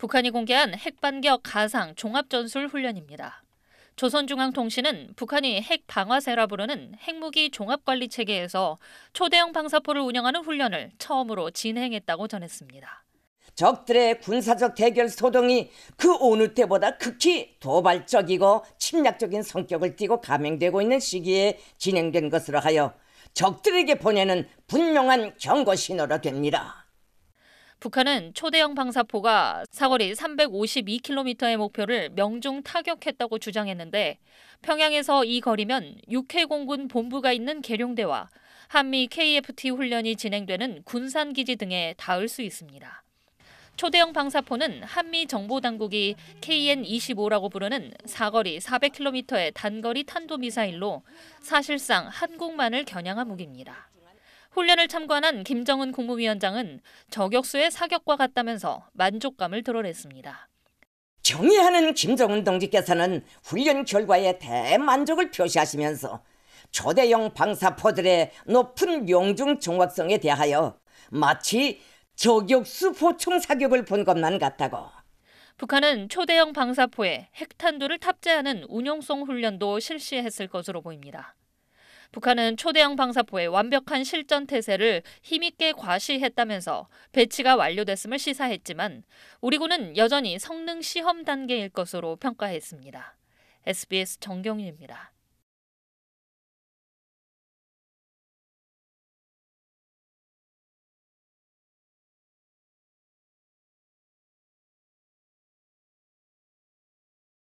북한이 공개한 핵반격 가상 종합전술 훈련입니다. 조선중앙통신은 북한이 핵방화세라 부르는 핵무기 종합관리 체계에서 초대형 방사포를 운영하는 훈련을 처음으로 진행했다고 전했습니다. 적들의 군사적 대결 소동이 그 어느 때보다 극히 도발적이고 침략적인 성격을 띠고 감행되고 있는 시기에 진행된 것으로 하여 적들에게 보내는 분명한 경고 신호로 됩니다. 북한은 초대형 방사포가 사거리 352km의 목표를 명중 타격했다고 주장했는데 평양에서 이 거리면 육해공군 본부가 있는 계룡대와 한미 KFT 훈련이 진행되는 군산기지 등에 닿을 수 있습니다. 초대형 방사포는 한미 정보당국이 KN-25라고 부르는 사거리 400km의 단거리 탄도미사일로 사실상 한국만을 겨냥한 무기입니다. 훈련을 참관한 김정은 국무위원장은 저격수의 사격과 같다면서 만족감을 드러냈습니다. 정의하는 김정은 동지께서는 훈련 결과에 대만족을 표시하시면서 초대형 방사포들의 높은 용중 정확성에 대하여 마치 저격수 포총 사격을 본 것만 같다고. 북한은 초대형 방사포에 핵탄두를 탑재하는 운용성 훈련도 실시했을 것으로 보입니다. 북한은 초대형 방사포의 완벽한 실전 태세를 힘있게 과시했다면서 배치가 완료됐음을 시사했지만 우리 군은 여전히 성능 시험 단계일 것으로 평가했습니다. SBS 정경윤입니다.